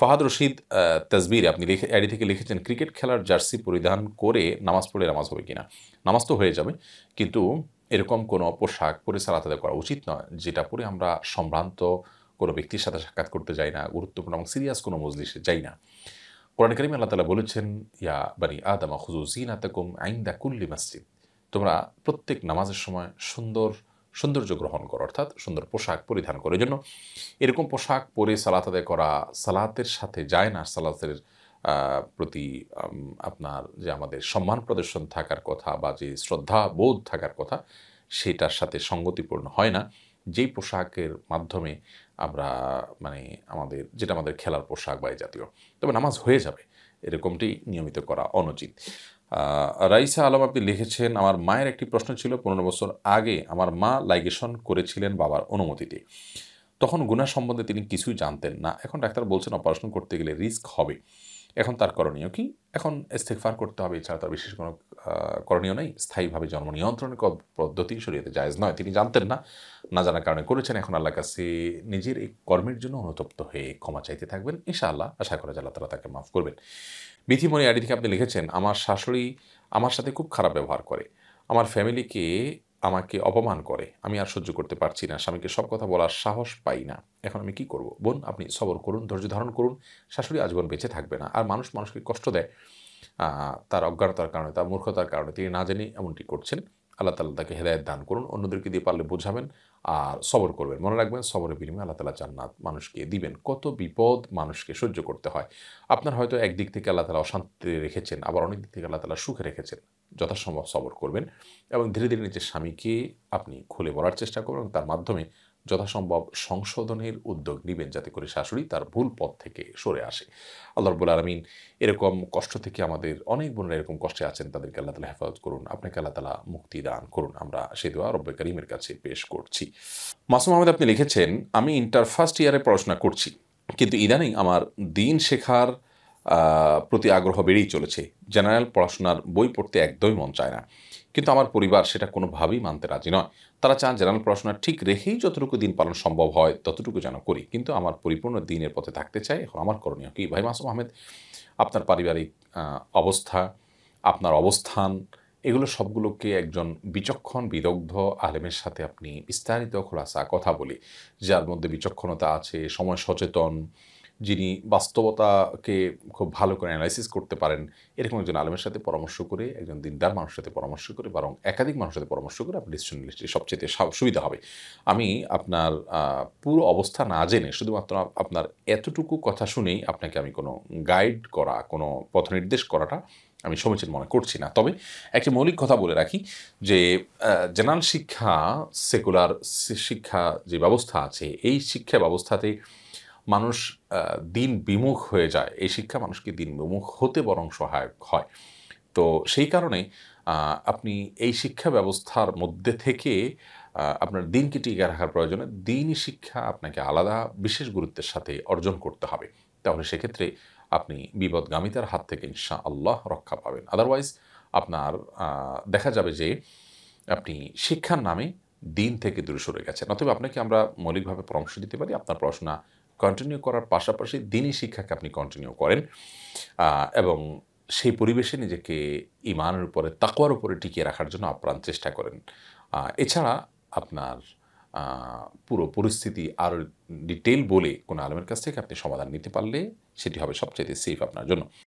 ফাহাদ রশিদ তাজবির আপনি লিখে অ্যাডি থেকে লিখেছেন ক্রিকেট খেলার জার্সি পরিধান করে নামাজ পড়ে নামাজ হবে কিনা নামাজ তো হয়ে যাবে কিন্তু এরকম কোনো পোশাক পরে সালাত আদায় করা উচিত নয় যেটা পরে আমরা সম্ভ্রান্ত কোনো ব্যক্তির সাথে সাক্ষাৎ করতে যাই না গুরুত্বপূর্ণ এবং সিরিয়াস কোনো মজলিসে যাই না কোরআন করিম আল্লাহ তালা বলেছেন ইয়া বানি আদামা হুজু জিন আইন আইন্দা কুল্লি মসজিদ তোমরা প্রত্যেক নামাজের সময় সুন্দর সৌন্দর্য গ্রহণ করা অর্থাৎ সুন্দর পোশাক পরিধান করে জন্য এরকম পোশাক পরে সালাত আদায় করা সালাতের সাথে যায় না সালাতের প্রতি আপনার যে আমাদের সম্মান প্রদর্শন থাকার কথা বা যে শ্রদ্ধা বোধ থাকার কথা সেটার সাথে সঙ্গতিপূর্ণ হয় না যেই পোশাকের মাধ্যমে আমরা মানে আমাদের যেটা আমাদের খেলার পোশাক বা এই জাতীয় তবে নামাজ হয়ে যাবে এরকমটি নিয়মিত করা অনুচিত রাইসা আলম আপনি লিখেছেন আমার মায়ের একটি প্রশ্ন ছিল পনেরো বছর আগে আমার মা লাইগেশন করেছিলেন বাবার অনুমতিতে তখন গুণা সম্বন্ধে তিনি কিছুই জানতেন না এখন ডাক্তার বলছেন অপারেশন করতে গেলে রিস্ক হবে এখন তার করণীয় কি এখন ইস্তেকফার করতে হবে এছাড়া তার বিশেষ কোনো করণীয় নেই স্থায়ীভাবে জন্ম নিয়ন্ত্রণের পদ্ধতি শরীরে জায়জ নয় তিনি জানতেন না না জানার কারণে করেছেন এখন আল্লাহ কাছে নিজের এই কর্মের জন্য অনুতপ্ত হয়ে ক্ষমা চাইতে থাকবেন আল্লাহ আশা করা যায় আল্লাহ তারা তাকে মাফ করবেন বিথিমণি আইডি থেকে আপনি লিখেছেন আমার শাশুড়ি আমার সাথে খুব খারাপ ব্যবহার করে আমার ফ্যামিলিকে আমাকে অপমান করে আমি আর সহ্য করতে পারছি না স্বামীকে সব কথা বলার সাহস পাই না এখন আমি কি করব বোন আপনি সবর করুন ধৈর্য ধারণ করুন শাশুড়ি আজীবন বেঁচে থাকবে না আর মানুষ মানুষকে কষ্ট দেয় তার অজ্ঞানতার কারণে তার মূর্খতার কারণে তিনি না জেনে এমনটি করছেন আল্লাহ তাল্লাহ তাকে হেদায়ত দান করুন অন্যদেরকে দিয়ে পারলে বোঝাবেন আর সবর করবেন মনে রাখবেন সবরের বিনিময়ে আল্লাহ তালা জান্নাত মানুষকে দিবেন কত বিপদ মানুষকে সহ্য করতে হয় আপনার হয়তো একদিক থেকে আল্লাহ তালা অশান্তি রেখেছেন আবার অনেক দিক থেকে আল্লাহ তালা সুখে রেখেছেন যথাসম্ভব সবর করবেন এবং ধীরে ধীরে নিজের স্বামীকে আপনি খুলে বলার চেষ্টা করবেন তার মাধ্যমে যথাসম্ভব সংশোধনের উদ্যোগ নেবেন যাতে করে শাশুড়ি তার ভুল পথ থেকে সরে আসে আল্লাহ রবুল আলমিন এরকম কষ্ট থেকে আমাদের অনেক বোনেরা এরকম কষ্টে আছেন তাদেরকে আল্লাহ তালা হেফাজত করুন আপনাকে আল্লাহ তালা মুক্তি দান করুন আমরা সে দোয়া রব্বে করিমের কাছে পেশ করছি মাসুম আহমেদ আপনি লিখেছেন আমি ইন্টার ফার্স্ট ইয়ারে পড়াশোনা করছি কিন্তু ইদানিং আমার দিন শেখার প্রতি আগ্রহ বেড়েই চলেছে জেনারেল পড়াশোনার বই পড়তে একদমই মন চায় না কিন্তু আমার পরিবার সেটা কোনোভাবেই মানতে রাজি নয় তারা চান জেনারেল পড়াশোনা ঠিক রেখেই যতটুকু দিন পালন সম্ভব হয় ততটুকু যেন করি কিন্তু আমার পরিপূর্ণ দিনের পথে থাকতে চাই এখন আমার করণীয় কি ভাই মাসুম আহমেদ আপনার পারিবারিক অবস্থা আপনার অবস্থান এগুলো সবগুলোকে একজন বিচক্ষণ বিদগ্ধ আলেমের সাথে আপনি বিস্তারিত খোলাসা কথা বলি যার মধ্যে বিচক্ষণতা আছে সময় সচেতন যিনি বাস্তবতাকে খুব ভালো করে অ্যানালাইসিস করতে পারেন এরকম একজন আলমের সাথে পরামর্শ করে একজন দিনদার মানুষের সাথে পরামর্শ করে বরং একাধিক মানুষের সাথে পরামর্শ করে আপনি ডিসিশন নিলে সবচেয়ে সুবিধা হবে আমি আপনার পুরো অবস্থা না জেনে শুধুমাত্র আপনার এতটুকু কথা শুনেই আপনাকে আমি কোনো গাইড করা কোনো পথ নির্দেশ করাটা আমি সমীচীন মনে করছি না তবে একটি মৌলিক কথা বলে রাখি যে জেনারেল শিক্ষা সেকুলার শিক্ষা যে ব্যবস্থা আছে এই শিক্ষা ব্যবস্থাতে মানুষ দিন বিমুখ হয়ে যায় এই শিক্ষা মানুষকে দিন বিমুখ হতে বরং সহায়ক হয় তো সেই কারণে আপনি এই শিক্ষা ব্যবস্থার মধ্যে থেকে আপনার দিনকে টিকে রাখার প্রয়োজনে দিনই শিক্ষা আপনাকে আলাদা বিশেষ গুরুত্বের সাথে অর্জন করতে হবে তাহলে সেক্ষেত্রে আপনি বিপদগামিতার হাত থেকে ইনশা আল্লাহ রক্ষা পাবেন আদারওয়াইজ আপনার দেখা যাবে যে আপনি শিক্ষার নামে দিন থেকে দূরে সরে গেছেন অথবা আপনাকে আমরা মৌলিকভাবে পরামর্শ দিতে পারি আপনার পড়াশোনা কন্টিনিউ করার পাশাপাশি দিনই শিক্ষাকে আপনি কন্টিনিউ করেন এবং সেই পরিবেশে নিজেকে ইমানের উপরে তাকুয়ার উপরে টিকিয়ে রাখার জন্য আপ্রাণ চেষ্টা করেন এছাড়া আপনার পুরো পরিস্থিতি আরও ডিটেল বলে কোনো আলমের কাছ থেকে আপনি সমাধান নিতে পারলে সেটি হবে সবচেয়ে সেফ আপনার জন্য